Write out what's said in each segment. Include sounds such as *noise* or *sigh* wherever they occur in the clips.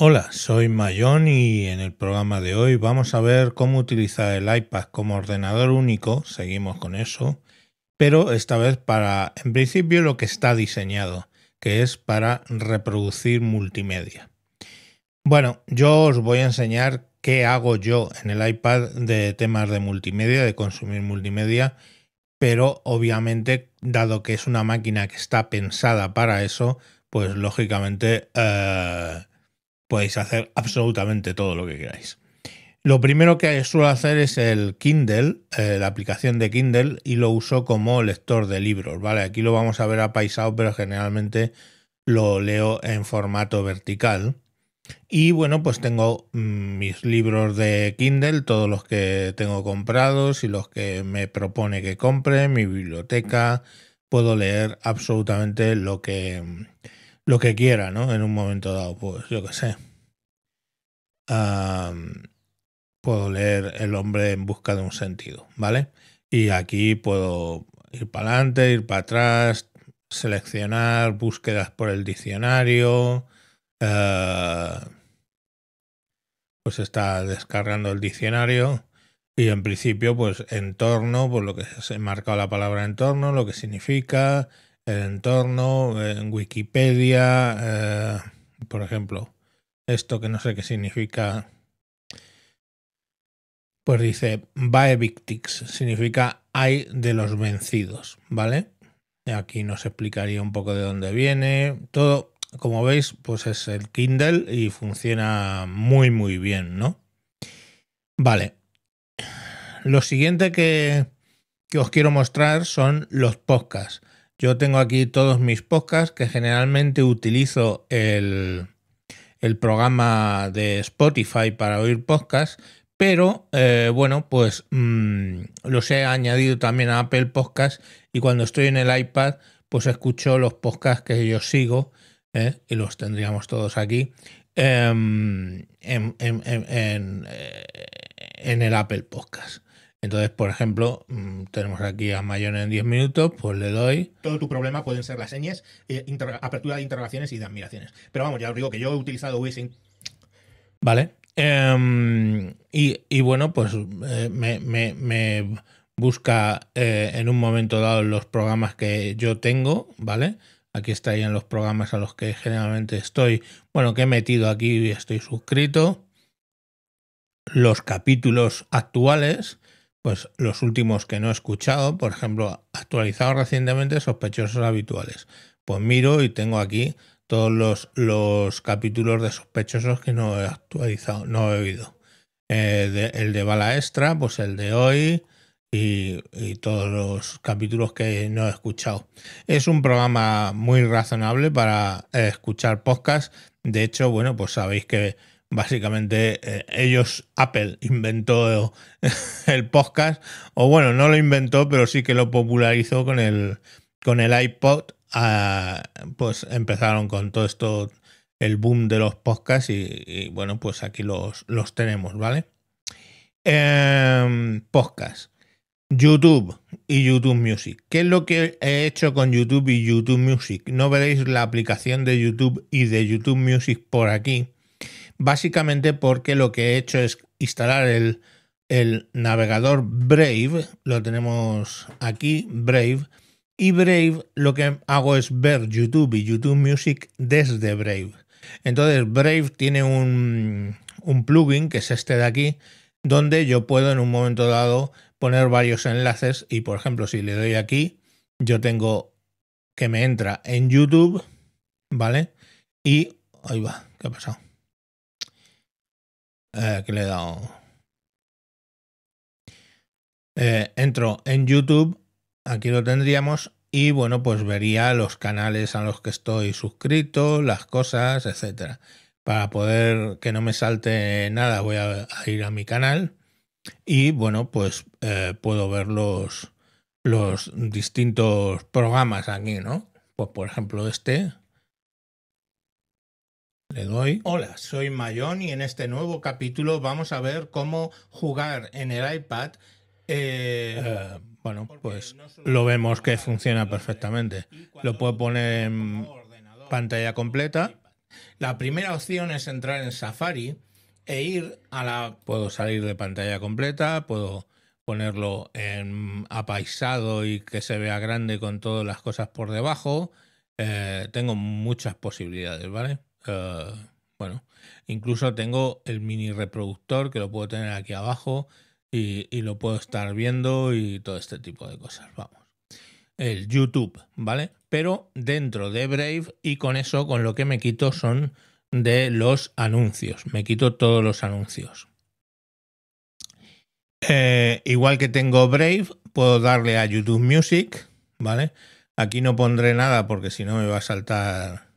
Hola, soy Mayón y en el programa de hoy vamos a ver cómo utilizar el iPad como ordenador único, seguimos con eso, pero esta vez para, en principio, lo que está diseñado, que es para reproducir multimedia. Bueno, yo os voy a enseñar qué hago yo en el iPad de temas de multimedia, de consumir multimedia, pero obviamente, dado que es una máquina que está pensada para eso, pues lógicamente... Eh, podéis hacer absolutamente todo lo que queráis. Lo primero que suelo hacer es el Kindle, eh, la aplicación de Kindle, y lo uso como lector de libros, ¿vale? Aquí lo vamos a ver apaisado, pero generalmente lo leo en formato vertical. Y bueno, pues tengo mm, mis libros de Kindle, todos los que tengo comprados y los que me propone que compre, mi biblioteca. Puedo leer absolutamente lo que, lo que quiera, ¿no? En un momento dado, pues yo qué sé. puedo leer El hombre en busca de un sentido, ¿vale? Y aquí puedo ir para adelante, ir para atrás, seleccionar búsquedas por el diccionario. Eh, pues está descargando el diccionario. Y en principio, pues entorno, por pues lo que se ha marcado la palabra entorno, lo que significa, el entorno, en Wikipedia, eh, por ejemplo, esto que no sé qué significa. Pues dice va Victix, significa hay de los vencidos, ¿vale? Aquí nos explicaría un poco de dónde viene. Todo, como veis, pues es el Kindle y funciona muy, muy bien, ¿no? Vale. Lo siguiente que, que os quiero mostrar son los podcasts. Yo tengo aquí todos mis podcasts que generalmente utilizo el, programa de Spotify para oír podcasts, pero eh, bueno, pues mm, los he añadido también a Apple Podcasts y cuando estoy en el iPad, pues escucho los podcasts que yo sigo eh, y los tendríamos todos aquí em, em, em, en, eh, en el Apple Podcasts. Entonces, por ejemplo, mm, tenemos aquí a Mayon en 10 minutos, pues le doy. Todo tu problema pueden ser las señas, eh, apertura de interrogaciones y de admiraciones. Pero vamos, ya os digo que yo he utilizado Wishing. Vale. Em, y, bueno, pues eh, me, busca eh, en un momento dado los programas que yo tengo, ¿vale? Aquí está ahí en los programas a los que generalmente estoy. Bueno, que he metido aquí y estoy suscrito. Los capítulos actuales pues los últimos que no he escuchado, por ejemplo, actualizado recientemente, sospechosos habituales. Pues miro y tengo aquí todos los, los capítulos de sospechosos que no he actualizado, no he oído. Eh, el de Bala Extra, pues el de hoy y, y, todos los capítulos que no he escuchado. Es un programa muy razonable para eh, escuchar podcast. De hecho, bueno, pues sabéis que Básicamente eh, ellos, Apple, inventó *laughs* el podcast, o bueno, no lo inventó, pero sí que lo popularizó con el, con el iPod. pues empezaron con todo esto, el boom de los podcasts y, bueno, pues aquí los, los tenemos, ¿vale? Em, podcast. YouTube y YouTube Music. ¿Qué es lo que he hecho con YouTube y YouTube Music? No veréis la aplicación de YouTube y de YouTube Music por aquí, básicamente porque lo que he hecho es instalar el, navegador Brave, lo tenemos aquí, Brave, y Brave lo que hago es ver YouTube y YouTube Music desde Brave. Entonces Brave tiene un, un plugin, que es este de aquí, donde yo puedo en un momento dado poner varios enlaces y por ejemplo si le doy aquí, yo tengo que me entra en YouTube, ¿vale? Y ahí va, ¿qué ha pasado? Eh, que le he dado. Eh, entro en YouTube, aquí lo tendríamos, y bueno, pues vería los canales a los que estoy suscrito, las cosas, etcétera. Para poder que no me salte nada, voy a, ir a mi canal y bueno, pues eh, puedo ver los, los distintos programas aquí, ¿no? Pues por ejemplo este, le doy. Hola, soy Mayón y en este nuevo capítulo vamos a ver cómo jugar en el iPad. Eh, eh, bueno, pues lo vemos que funciona perfectamente. Lo puedo poner en pantalla completa. La primera opción es entrar en Safari e ir a la... Puedo salir de pantalla completa, puedo ponerlo en apaisado y que se vea grande con todas las cosas por debajo. Eh, tengo muchas posibilidades, ¿vale? Eh, bueno, incluso tengo el mini reproductor que lo puedo tener aquí abajo y, lo puedo estar viendo y todo este tipo de cosas. Vamos el YouTube, ¿vale? Pero dentro de Brave y con eso, con lo que me quito son de los anuncios. Me quito todos los anuncios. Eh, igual que tengo Brave, puedo darle a YouTube Music, ¿vale? Aquí no pondré nada porque si no me va a saltar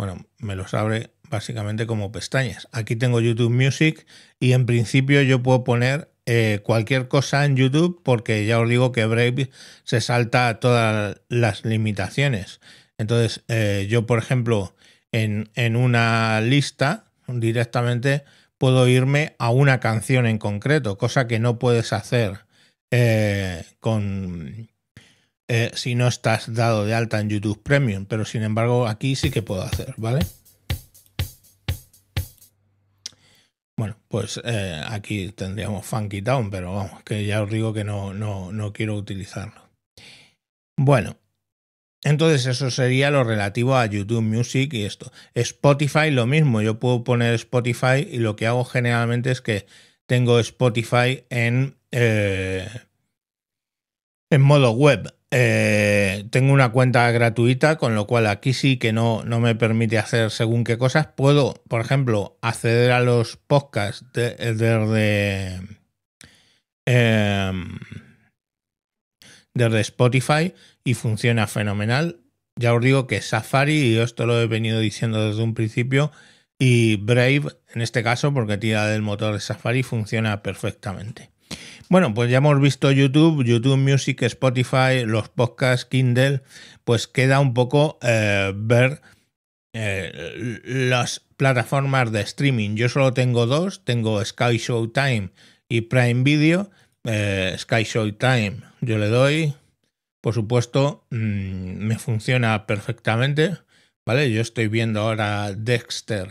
bueno, me los abre básicamente como pestañas. Aquí tengo YouTube Music y en principio yo puedo poner eh, cualquier cosa en YouTube porque ya os digo que Brave se salta todas las limitaciones. Entonces eh, yo, por ejemplo, en, una lista directamente puedo irme a una canción en concreto, cosa que no puedes hacer eh, con, eh, si no estás dado de alta en YouTube Premium, pero sin embargo aquí sí que puedo hacer, ¿vale? Bueno, pues eh, aquí tendríamos Funky Town, pero vamos, que ya os digo que no, quiero utilizarlo. Bueno, entonces eso sería lo relativo a YouTube Music y esto. Spotify lo mismo, yo puedo poner Spotify y lo que hago generalmente es que tengo Spotify en, eh, en modo web. Eh, tengo una cuenta gratuita, con lo cual aquí sí que no, me permite hacer según qué cosas. Puedo, por ejemplo, acceder a los podcasts eh, desde em, desde Spotify y funciona fenomenal. Ya os digo que Safari, y esto lo he venido diciendo desde un principio, y Brave, en este caso, porque tira del motor de Safari, funciona perfectamente. Bueno, pues ya hemos visto YouTube, YouTube Music, Spotify, los podcasts, Kindle, pues queda un poco eh, ver eh, las plataformas de streaming. Yo solo tengo dos, tengo Sky Showtime y Prime Video. Eh, Sky Sky Time yo le doy, por supuesto, mm, me funciona perfectamente, ¿vale? Yo estoy viendo ahora Dexter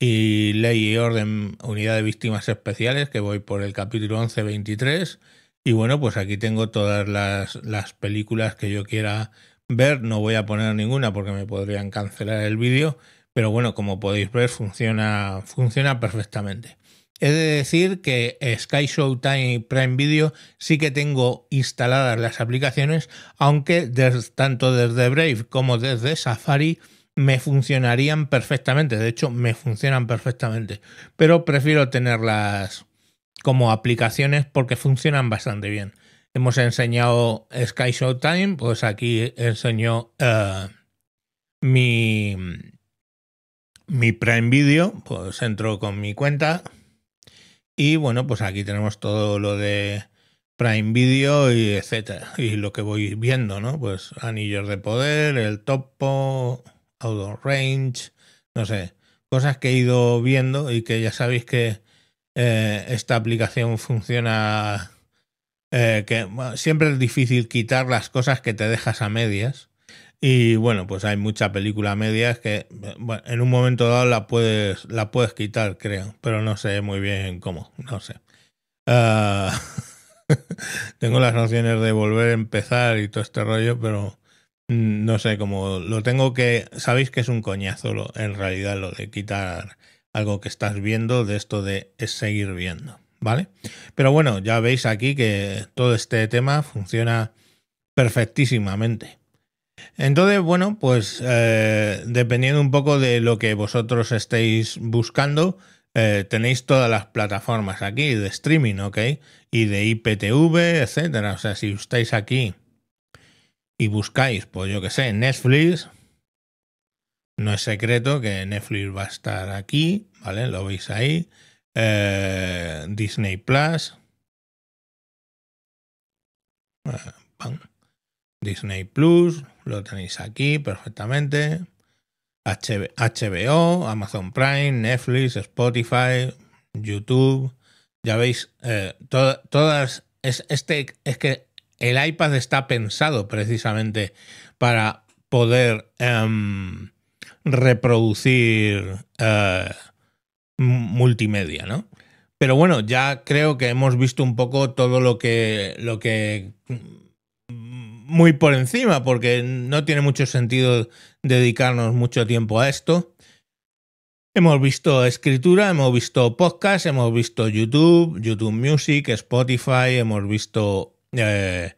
y Ley y Orden, Unidad de Víctimas Especiales, que voy por el capítulo 11-23. Y bueno, pues aquí tengo todas las, películas que yo quiera ver. No voy a poner ninguna porque me podrían cancelar el vídeo. Pero bueno, como podéis ver, funciona, funciona perfectamente. He de decir que Sky Showtime y Prime Video sí que tengo instaladas las aplicaciones, aunque tanto desde Brave como desde Safari me funcionarían perfectamente. De hecho, me funcionan perfectamente. Pero prefiero tenerlas como aplicaciones porque funcionan bastante bien. Hemos enseñado Sky Showtime, pues aquí enseño eh, mi, mi Prime Video, pues entro con mi cuenta. Y bueno, pues aquí tenemos todo lo de Prime Video y etcétera. Y lo que voy viendo, ¿no? Pues Anillos de Poder, El Topo, Outdoor Range, no sé, cosas que he ido viendo y que ya sabéis que eh, esta aplicación funciona, eh, que siempre es difícil quitar las cosas que te dejas a medias. Y bueno, pues hay mucha película a medias que en un momento dado la puedes, la puedes quitar, creo, pero no sé muy bien cómo, no sé. Ah, *laughs* tengo las nociones de volver a empezar y todo este rollo, pero Mm, no sé, cómo lo tengo que. Sabéis que es un coñazo en realidad lo de quitar algo que estás viendo de esto de seguir viendo, ¿vale? Pero bueno, ya veis aquí que todo este tema funciona perfectísimamente. Entonces, bueno, pues eh, dependiendo un poco de lo que vosotros estéis buscando, eh, tenéis todas las plataformas aquí de streaming, ¿ok? Y de IPTV, etcétera. O sea, si estáis aquí y buscáis, pues yo que sé, Netflix, no es secreto que Netflix va a estar aquí, ¿vale? Lo veis ahí. Eh, Disney Plus. Eh, Disney Plus, lo tenéis aquí perfectamente. HBO, Amazon Prime, Netflix, Spotify, YouTube. Ya veis, eh, todas. Es, este, es que el iPad está pensado precisamente para poder em, reproducir eh, multimedia, ¿no? Pero bueno, ya creo que hemos visto un poco todo lo que, lo que muy por encima, porque no tiene mucho sentido dedicarnos mucho tiempo a esto. Hemos visto escritura, hemos visto podcast, hemos visto YouTube, YouTube Music, Spotify, hemos visto eh,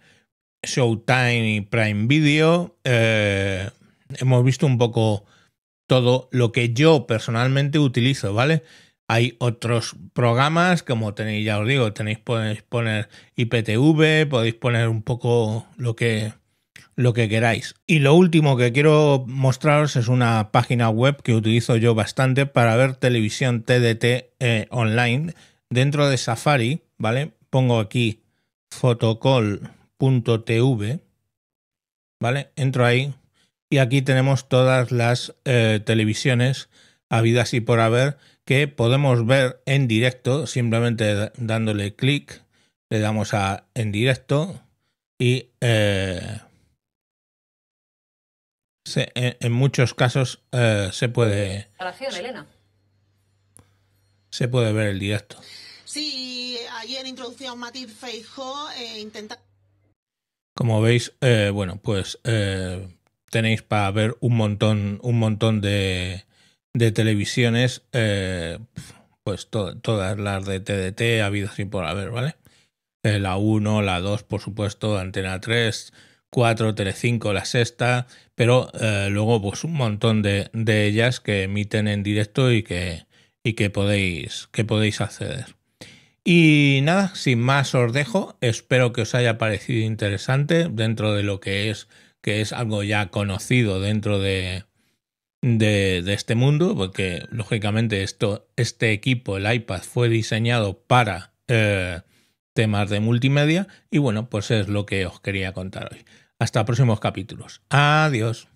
Showtime y Prime Video. Eh, hemos visto un poco todo lo que yo personalmente utilizo, ¿vale? Hay otros programas, como tenéis, ya os digo, tenéis, podéis poner IPTV, podéis poner un poco lo que, lo que queráis. Y lo último que quiero mostraros es una página web que utilizo yo bastante para ver televisión TDT eh, online dentro de Safari, ¿vale? Pongo aquí fotocall.tv ¿vale? Entro ahí y aquí tenemos todas las eh, televisiones habidas y por haber que podemos ver en directo simplemente dándole clic, le damos a en directo y eh, en, muchos casos eh, se puede... Elena. Se puede ver el directo. Sí, ayer introducía un matiz e intenta... Como veis, eh, bueno, pues eh, tenéis para ver un montón, un montón de, de televisiones, eh, pues todas las de TDT, ha habido así por haber, ¿vale? la 1, la 2, por supuesto, Antena 3, 4, 5, la sexta, pero luego pues un montón de, de, ellas que emiten en directo y que, y que podéis, que podéis acceder. Y nada, sin más os dejo, espero que os haya parecido interesante dentro de lo que es, que es algo ya conocido dentro de, de, este mundo, porque lógicamente esto, este equipo, el iPad, fue diseñado para eh, temas de multimedia y bueno, pues es lo que os quería contar hoy. Hasta próximos capítulos. Adiós.